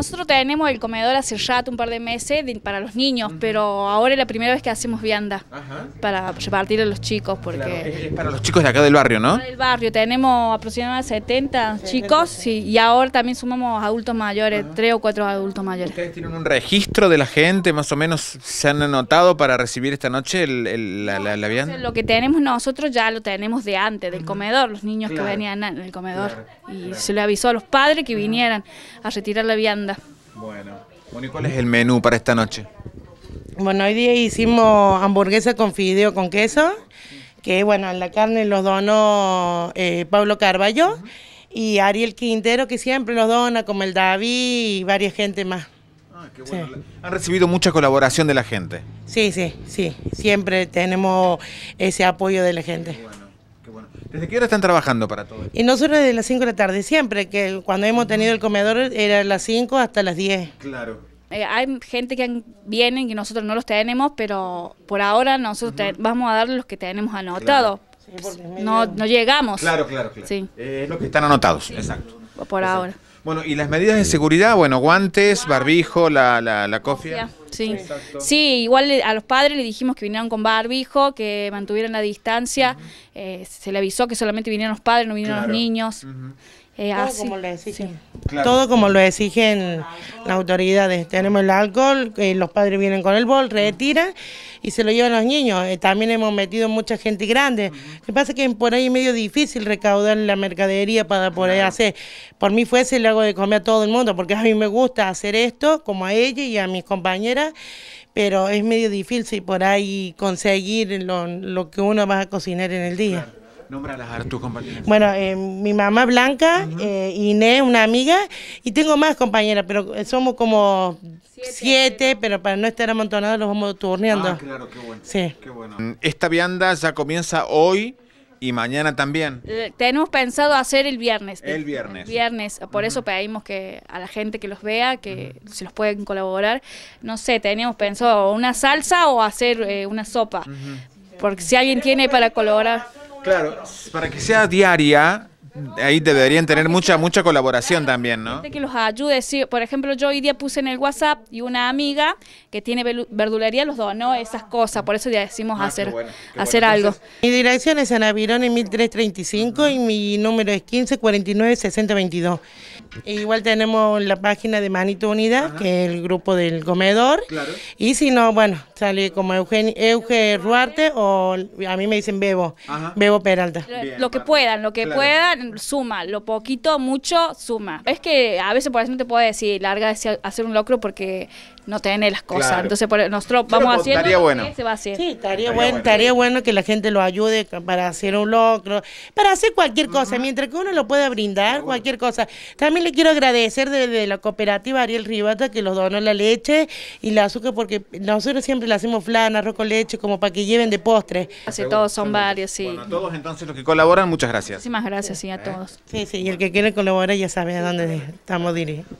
nosotros tenemos el comedor hace rato, un par de meses, para los niños, pero ahora es la primera vez que hacemos vianda para repartir a los chicos. porque para los chicos de acá del barrio, ¿no? Del barrio, tenemos aproximadamente 70 chicos y ahora también sumamos adultos mayores, tres o cuatro adultos mayores. ¿Ustedes tienen un registro de la gente, más o menos, se han anotado para recibir esta noche la, vianda? Lo que tenemos nosotros ya lo tenemos de antes, del comedor, los niños que venían en el comedor. Y se le avisó a los padres que vinieran a retirar la vianda. Bueno. ¿y cuál es el menú para esta noche? Bueno, hoy día hicimos hamburguesa con fideo con queso, que bueno, la carne los donó eh, Pablo Carballo y Ariel Quintero, que siempre los dona, como el David y varias gente más. Ah, qué bueno. Han recibido mucha colaboración de la gente. Sí, sí, sí. Siempre tenemos ese apoyo de la gente. Bueno. ¿Desde qué hora están trabajando para todo esto? Y nosotros desde las 5 de la tarde, siempre, que cuando hemos tenido el comedor era las 5 hasta las 10. Claro. Eh, hay gente que vienen que nosotros no los tenemos, pero por ahora nosotros vamos a dar los que tenemos anotados. no, llegamos. Claro, claro, claro. Sí. Eh, los que están anotados, exacto. Por ahora. Bueno, y las medidas de seguridad, bueno, guantes, barbijo, la, la, la cofia. Sí. sí, igual eh, a los padres le dijimos que vinieran con barbijo, que mantuvieran la distancia, eh, se le avisó que solamente vinieron los padres, no vinieron los niños. Eh, todo, Como lo exigen. todo como lo exigen las autoridades. Tenemos el alcohol, los padres vienen con el bol, retiran y se lo llevan los niños. también hemos metido mucha gente grande. Lo que pasa es que por ahí es medio difícil recaudar la mercadería para poder hacer. Por mí fue ese el hago de comer a todo el mundo, porque a mí me gusta hacer esto, como a ella y a mis compañeras pero es medio difícil por ahí conseguir lo, que uno va a cocinar en el día. Nómbralas a compañeras. Bueno, eh, mi mamá Blanca, eh, Inés, una amiga, y tengo más compañeras, pero eh, somos como siete, pero para no estar amontonados los vamos ah, turneando. Ah, claro, Qué bueno. Esta vianda ya comienza hoy. Y mañana también. Eh, tenemos pensado hacer el viernes. El viernes. viernes. Por eso pedimos que a la gente que los vea, que se los pueden colaborar, no sé, teníamos pensado una salsa o hacer eh, una sopa. Porque si alguien tiene para colaborar. Claro, para que sea diaria, ahí deberían tener mucha mucha colaboración también, ¿no? Que los ayude. Sí, por ejemplo, yo hoy día puse en el WhatsApp y una amiga que tiene verdulería los dos, ¿no? esas cosas, por eso ya decimos ah, hacer, hacer algo. Mi dirección es Ana Virón 1335 y mi número es 1549 6022. E igual tenemos la página de Manito Unida, que es el grupo del comedor. Y si no, bueno, sale como Eugenio, Ruarte o a mí me dicen Bebo, Bebo Peralta. lo que puedan, lo que puedan suma, lo poquito, mucho, suma. Es que a veces por eso no te puedo decir, larga hacer un locro porque no tiene las cosas. Entonces, nosotros vamos haciendo estaría bueno. a hacer. Sí, estaría, bueno, estaría bueno que la gente lo ayude para hacer un locro, para hacer cualquier cosa, mientras que uno lo pueda brindar, cualquier cosa. También le quiero agradecer desde la cooperativa Ariel Ribata que los donó la leche y la azúcar porque nosotros siempre le hacemos flan, arroz con leche, como para que lleven de postre. Así todos son varios, sí. Bueno, a todos entonces los que colaboran, muchas gracias. Muchísimas gracias, sí a ¿Eh? todos. Sí, sí, y el que quiere colaborar ya sabe a dónde estamos dirigidos.